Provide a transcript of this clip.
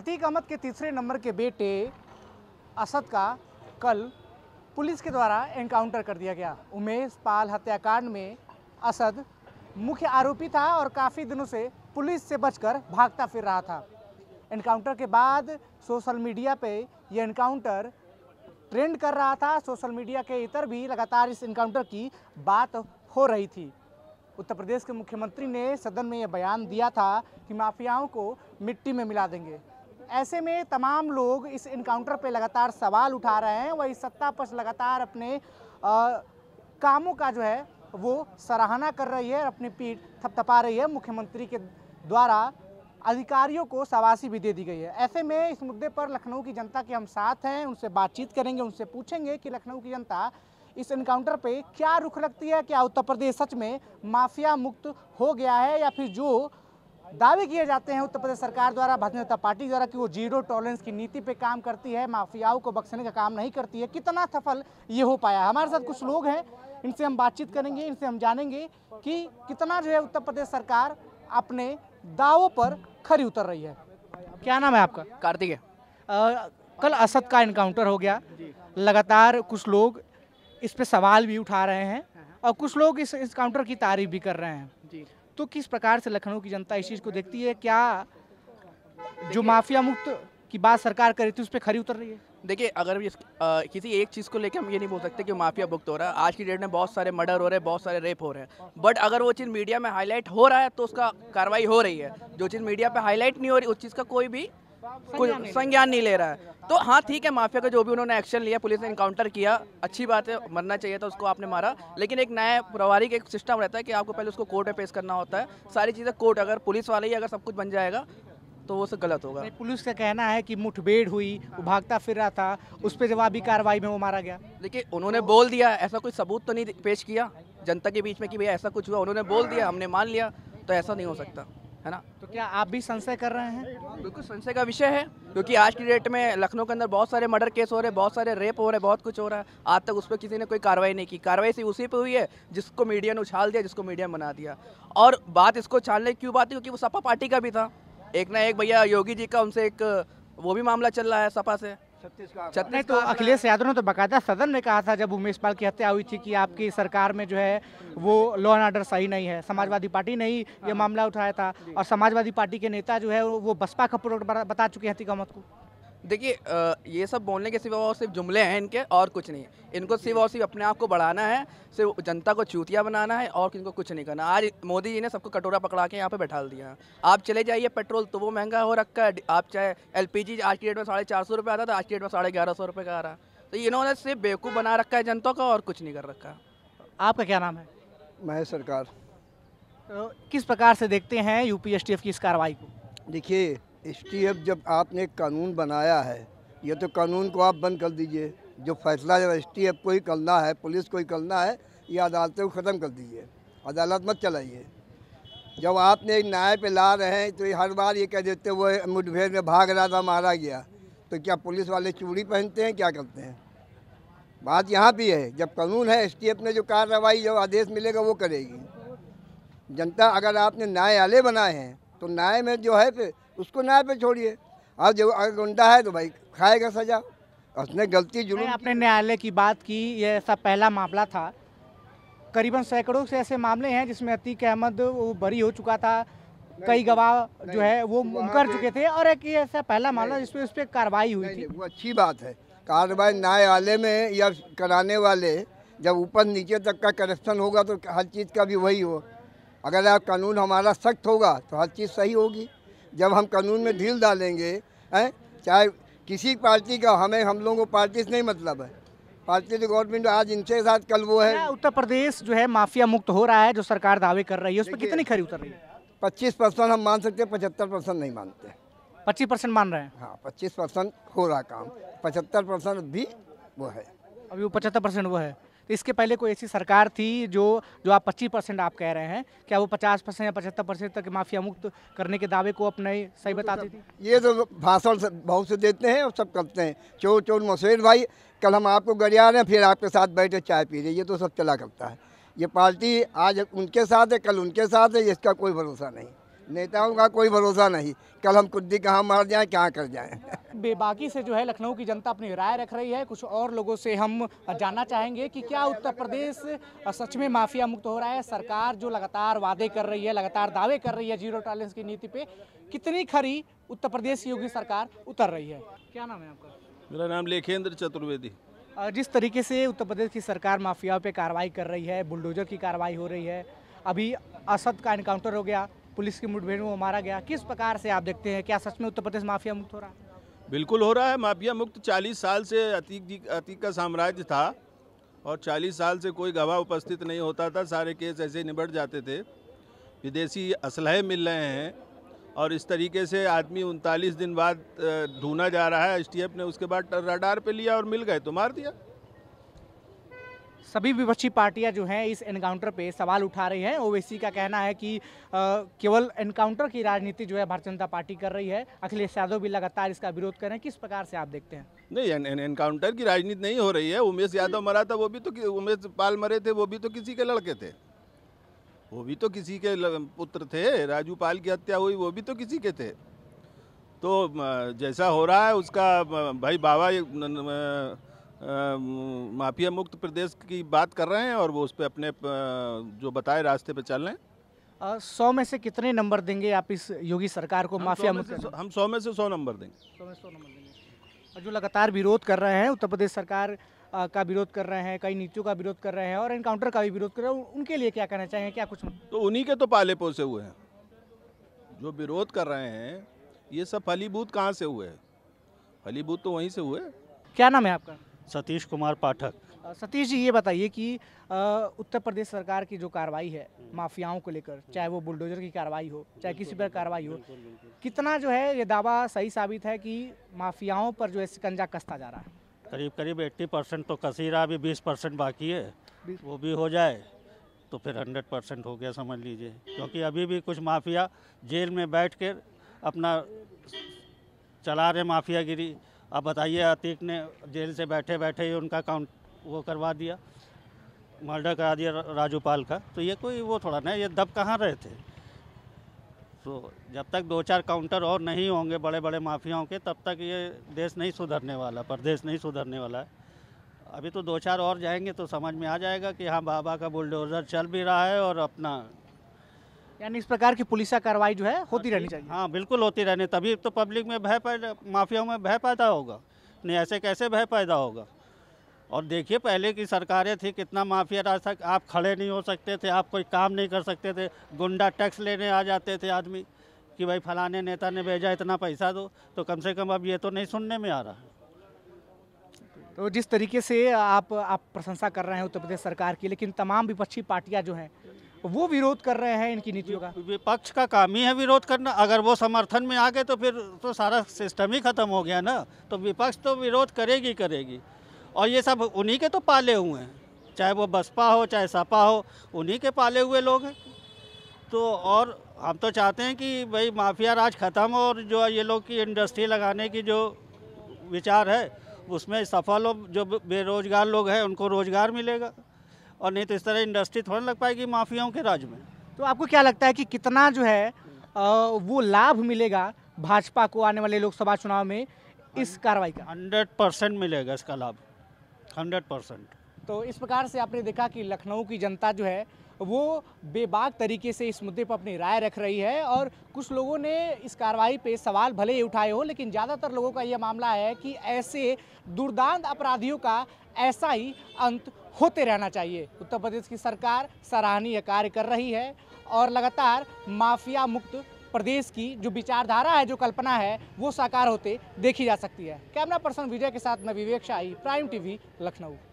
अतीक अहमद के तीसरे नंबर के बेटे असद का कल पुलिस के द्वारा एनकाउंटर कर दिया गया उमेश पाल हत्याकांड में असद मुख्य आरोपी था और काफ़ी दिनों से पुलिस से बचकर भागता फिर रहा था एनकाउंटर के बाद सोशल मीडिया पे ये एनकाउंटर ट्रेंड कर रहा था सोशल मीडिया के इतर भी लगातार इस एनकाउंटर की बात हो रही थी उत्तर प्रदेश के मुख्यमंत्री ने सदन में यह बयान दिया था कि माफियाओं को मिट्टी में मिला देंगे ऐसे में तमाम लोग इस इनकाउंटर पे लगातार सवाल उठा रहे हैं वही सत्ता पक्ष लगातार अपने आ, कामों का जो है वो सराहना कर रही है और अपनी पीठ थपथपा रही है मुख्यमंत्री के द्वारा अधिकारियों को सवासी भी दे दी गई है ऐसे में इस मुद्दे पर लखनऊ की जनता के हम साथ हैं उनसे बातचीत करेंगे उनसे पूछेंगे कि लखनऊ की जनता इस इनकाउंटर पे क्या रुख रखती है क्या उत्तर प्रदेश सच में माफिया मुक्त हो गया है या फिर जो दावे किए जाते हैं उत्तर प्रदेश सरकार द्वारा भारतीय जनता पार्टी द्वारा कि वो जीरो टॉलरेंस की नीति पे काम करती है माफियाओं को बख्शने का काम नहीं करती है कितना सफल ये हो पाया हमारे साथ कुछ लोग हैं इनसे हम बातचीत करेंगे इनसे हम जानेंगे कि कितना जो है उत्तर प्रदेश सरकार अपने दावों पर खरी उतर रही है क्या नाम है आपका कार्तिक है कल असद का इनकाउंटर हो गया लगातार कुछ लोग इस पर सवाल भी उठा रहे हैं हाँ, हाँ। और कुछ लोग इस इनकाउंटर की तारीफ भी कर रहे हैं जी तो किस प्रकार से लखनऊ की जनता इस चीज़ को देखती है क्या जो माफिया मुक्त की बात सरकार कर रही थी उस पर खरी उतर रही है देखिए अगर भी किसी एक चीज़ को लेकर हम ये नहीं बोल सकते कि माफिया बुक्त हो रहा है आज की डेट में बहुत सारे मर्डर हो रहे हैं बहुत सारे रेप हो रहे हैं बट अगर वो चीज़ मीडिया में हाईलाइट हो रहा है तो उसका कार्रवाई हो रही है जो चीज़ मीडिया पर हाईलाइट नहीं हो रही उस चीज़ का कोई भी कुछ संज्ञान नहीं ले रहा है तो हाँ ठीक है माफिया का जो भी उन्होंने एक्शन लिया पुलिस ने इनकाउंटर किया अच्छी बात है मरना चाहिए था उसको आपने मारा लेकिन एक नया प्रभारी एक सिस्टम रहता है कि आपको पहले उसको कोर्ट में पेश करना होता है सारी चीज़ें कोर्ट अगर पुलिस वाले ही अगर सब कुछ बन जाएगा तो वो सब गलत होगा पुलिस का कहना है कि मुठभेड़ हुई वो भागता फिर रहा था उस पर जवाबी कार्रवाई में वो मारा गया देखिए उन्होंने बोल दिया ऐसा कोई सबूत तो नहीं पेश किया जनता के बीच में कि भैया ऐसा कुछ हुआ उन्होंने बोल दिया हमने मान लिया तो ऐसा नहीं हो सकता है ना तो क्या आप भी संशय कर रहे हैं हाँ, बिल्कुल संशय का विषय है क्योंकि आज की डेट में लखनऊ के अंदर बहुत सारे मर्डर केस हो रहे हैं बहुत सारे रेप हो रहे हैं बहुत कुछ हो रहा है आज तक उस पर किसी ने कोई कार्रवाई नहीं की कार्रवाई सिर्फ उसी पर हुई है जिसको मीडिया ने उछाल दिया जिसको मीडिया बना दिया और बात इसको छालने की क्यों बात है क्योंकि वो सपा पार्टी का भी था एक ना एक भैया योगी जी का उनसे एक वो भी मामला चल रहा है सपा से छत्तीसगढ़ तो अखिलेश यादव ने तो बकायदा सदन में कहा था जब उमेश पाल की हत्या हुई थी कि आपकी सरकार में जो है वो लॉ एंड ऑर्डर सही नहीं है समाजवादी पार्टी ने ही ये हाँ। मामला उठाया था और समाजवादी पार्टी के नेता जो है वो बसपा का प्रोडक्ट बता चुके हैं तीखा को देखिए ये सब बोलने के सिवा और सिर्फ जुमले हैं इनके और कुछ नहीं इनको सिर्फ और सिर्फ अपने आप को बढ़ाना है सिर्फ जनता को चूतिया बनाना है और इनको कुछ नहीं करना आज मोदी जी ने सबको कटोरा पकड़ा के यहाँ पे बैठा दिया आप चले जाइए पेट्रोल तो वो महंगा हो रखा है आप चाहे एल आज की डेट में साढ़े चार सौ रुपये आता था आज की डेट में साढ़े ग्यारह सौ रुपये का आ रहा तो इन्होंने सिर्फ बेवकूफ़ बना रखा है जनता का और कुछ नहीं कर रखा आपका क्या नाम है महेश सरकार तो किस प्रकार से देखते हैं यू की इस कार्रवाई को देखिए एसटीएफ जब आपने कानून बनाया है ये तो कानून को आप बंद कर दीजिए जो फैसला जब एफ को ही करना है पुलिस को ही करना है ये अदालतें को ख़त्म कर दीजिए अदालत मत चलाइए जब आपने न्याय पे ला रहे हैं तो हर बार ये कह देते वो मुठभेड़ में भाग रहा था मारा गया तो क्या पुलिस वाले चूड़ी पहनते हैं क्या करते हैं बात यहाँ भी है जब कानून है एस ने जो कार्रवाई जो आदेश मिलेगा वो करेगी जनता अगर आपने न्यायालय बनाए हैं तो न्याय में जो है उसको न्याय पे छोड़िए आज जब अगर गुंडा है तो भाई खाएगा सजा उसने गलती जुड़ी आपने न्यायालय की बात की ये ऐसा पहला मामला था करीबन सैकड़ों से ऐसे मामले हैं जिसमें अतीक अहमद वो बरी हो चुका था कई गवाह जो है वो कर चुके थे और एक ये ऐसा पहला मामला जिसमें उस पर कार्रवाई हुई थी वो अच्छी बात है कार्रवाई न्यायालय में या कराने वाले जब ऊपर नीचे तक का करप्शन होगा तो हर चीज़ का भी वही हो अगर आप कानून हमारा सख्त होगा तो हर चीज़ सही होगी जब हम कानून में ढील डालेंगे हैं चाहे किसी पार्टी का हमें हम लोगों को पार्टी से नहीं मतलब है पार्टी जो गवर्नमेंट आज इनके साथ कल वो है उत्तर प्रदेश जो है माफिया मुक्त हो रहा है जो सरकार दावे कर रही है उस पर कितनी खरी उतर रही है पच्चीस परसेंट हम मान सकते हैं पचहत्तर परसेंट नहीं मानते पच्चीस परसेंट मान रहे हैं हाँ पच्चीस परसेंट हो रहा काम पचहत्तर परसेंट भी वो है अभी वो पचहत्तर परसेंट वो है इसके पहले कोई ऐसी सरकार थी जो जो आप पच्चीस परसेंट आप कह रहे हैं क्या वो पचास परसेंट या पचहत्तर परसेंट तक माफिया मुक्त करने के दावे को अपने सही तो बताती थी ये तो भाषण बहुत से देते हैं और सब करते हैं चोर चोर मसेर भाई कल हम आपको गरिया रहे हैं फिर आपके साथ बैठे चाय पी रहे ये तो सब चला करता है ये पार्टी आज उनके साथ है कल उनके साथ है इसका कोई भरोसा नहीं नेताओं का कोई भरोसा नहीं कल हम कुद्दी कहाँ मार जाएं क्या कर जाएं बेबाकी से जो है लखनऊ की जनता अपनी राय रख रही है कुछ और लोगों से हम जानना चाहेंगे कि क्या उत्तर प्रदेश सच में माफिया मुक्त हो रहा है सरकार जो लगातार वादे कर रही है लगातार दावे कर रही है जीरो टॉलरेंस की नीति पे कितनी खरी उत्तर प्रदेश योगी सरकार उतर रही है क्या नाम है आपका मेरा नाम लेखेंद्र चतुर्वेदी जिस तरीके से उत्तर प्रदेश की सरकार माफियाओं पर कार्रवाई कर रही है बुलडोजर की कार्रवाई हो रही है अभी असद का इनकाउंटर हो गया पुलिस की मुठभेड़ में वो मारा गया किस प्रकार से आप देखते हैं क्या सच में उत्तर प्रदेश माफिया मुक्त हो रहा है बिल्कुल हो रहा है माफिया मुक्त 40 साल से अतीक जी अतीक का साम्राज्य था और 40 साल से कोई गवाह उपस्थित नहीं होता था सारे केस ऐसे निबट जाते थे विदेशी असलहे मिल रहे हैं और इस तरीके से आदमी उनतालीस दिन बाद ढूंढा जा रहा है एस ने उसके बाद रडार पे लिया और मिल गए तो मार दिया सभी विपक्षी पार्टियां जो हैं इस एनकाउंटर पे सवाल उठा रही हैं ओवैसी का कहना है कि केवल एनकाउंटर की राजनीति जो है भारतीय जनता पार्टी कर रही है अखिलेश यादव भी लगातार इसका विरोध कर रहे हैं किस प्रकार से आप देखते हैं नहीं एनकाउंटर एन, एनकाउंटर की राजनीति नहीं हो रही है उमेश यादव मरा था वो भी तो उमेश पाल मरे थे वो भी तो किसी के लड़के थे वो भी तो किसी के पुत्र थे राजू पाल की हत्या हुई वो भी तो किसी के थे तो जैसा हो रहा है उसका भाई बाबा माफिया मुक्त प्रदेश की बात कर रहे हैं और वो उस पर अपने जो बताए रास्ते पे चल रहे हैं सौ में से कितने नंबर देंगे आप इस योगी सरकार को माफिया मुक्त हम सौ में से सौ नंबर देंगे सौ में सौ नंबर देंगे जो लगातार विरोध कर रहे हैं उत्तर प्रदेश सरकार का विरोध कर रहे हैं कई नीतियों का विरोध कर रहे हैं और इनकाउंटर का भी विरोध कर रहे हैं उनके लिए क्या कहना चाहेंगे क्या कुछ तो उन्हीं के तो पाले पोसे हुए हैं जो विरोध कर रहे हैं ये सब फलीभूत कहाँ से हुए हैं फलीभूत तो वहीं से हुए क्या नाम है आपका सतीश कुमार पाठक सतीश जी ये बताइए कि उत्तर प्रदेश सरकार की जो कार्रवाई है माफियाओं को लेकर चाहे वो बुलडोजर की कार्रवाई हो चाहे किसी पर कार्रवाई हो कितना जो है ये दावा सही साबित है कि माफियाओं पर जो है शिकंजा कसता जा रहा है करीब करीब 80 परसेंट तो कसी रहा अभी 20 परसेंट बाकी है वो भी हो जाए तो फिर 100 परसेंट हो गया समझ लीजिए क्योंकि अभी भी कुछ माफिया जेल में बैठ कर अपना चला रहे माफियागिरी अब बताइए अतीक ने जेल से बैठे बैठे ही उनका काउंट वो करवा दिया मर्डर करा दिया राजूपाल का तो ये कोई वो थोड़ा ना ये दब कहाँ रहे थे तो जब तक दो चार काउंटर और नहीं होंगे बड़े बड़े माफियाओं के तब तक ये देश नहीं सुधरने वाला प्रदेश नहीं सुधरने वाला है अभी तो दो चार और जाएंगे तो समझ में आ जाएगा कि हाँ बाबा का बुलडोज़र चल भी रहा है और अपना यानी इस प्रकार की पुलिस कार्रवाई जो है होती हाँ, रहनी चाहिए हाँ बिल्कुल होती रहनी तभी तो पब्लिक में भय पैदा माफियाओं में भय पैदा होगा नहीं ऐसे कैसे भय पैदा होगा और देखिए पहले की सरकारें थी कितना माफिया राज था आप खड़े नहीं हो सकते थे आप कोई काम नहीं कर सकते थे गुंडा टैक्स लेने आ जाते थे आदमी कि भाई फलाने नेता ने भेजा इतना पैसा दो तो कम से कम अब ये तो नहीं सुनने में आ रहा है तो जिस तरीके से आप आप प्रशंसा कर रहे हैं उत्तर प्रदेश सरकार की लेकिन तमाम विपक्षी पार्टियां जो हैं वो विरोध कर रहे हैं इनकी नीतियों का विपक्ष का काम ही है विरोध करना अगर वो समर्थन में आ गए तो फिर तो सारा सिस्टम ही खत्म हो गया ना तो विपक्ष तो विरोध करेगी करेगी और ये सब उन्हीं के तो पाले हुए हैं चाहे वो बसपा हो चाहे सपा हो उन्हीं के पाले हुए लोग हैं तो और हम तो चाहते हैं कि भाई माफिया राज ख़त्म हो और जो ये लोग की इंडस्ट्री लगाने की जो विचार है उसमें सफल हो जो बेरोज़गार लोग हैं उनको रोज़गार मिलेगा और नहीं तो इस तरह इंडस्ट्री थोड़ा लग पाएगी माफियाओं के राज में तो आपको क्या लगता है कि कितना जो है वो लाभ मिलेगा भाजपा को आने वाले लोकसभा चुनाव में इस कार्रवाई का हंड्रेड परसेंट मिलेगा इसका लाभ हंड्रेड परसेंट तो इस प्रकार से आपने देखा कि लखनऊ की जनता जो है वो बेबाक तरीके से इस मुद्दे पर अपनी राय रख रही है और कुछ लोगों ने इस कार्रवाई पे सवाल भले ही उठाए हो लेकिन ज़्यादातर लोगों का यह मामला है कि ऐसे दुर्दांत अपराधियों का ऐसा ही अंत होते रहना चाहिए उत्तर प्रदेश की सरकार सराहनीय कार्य कर रही है और लगातार माफिया मुक्त प्रदेश की जो विचारधारा है जो कल्पना है वो साकार होते देखी जा सकती है कैमरा पर्सन विजय के साथ मैं विवेक शाही प्राइम टीवी लखनऊ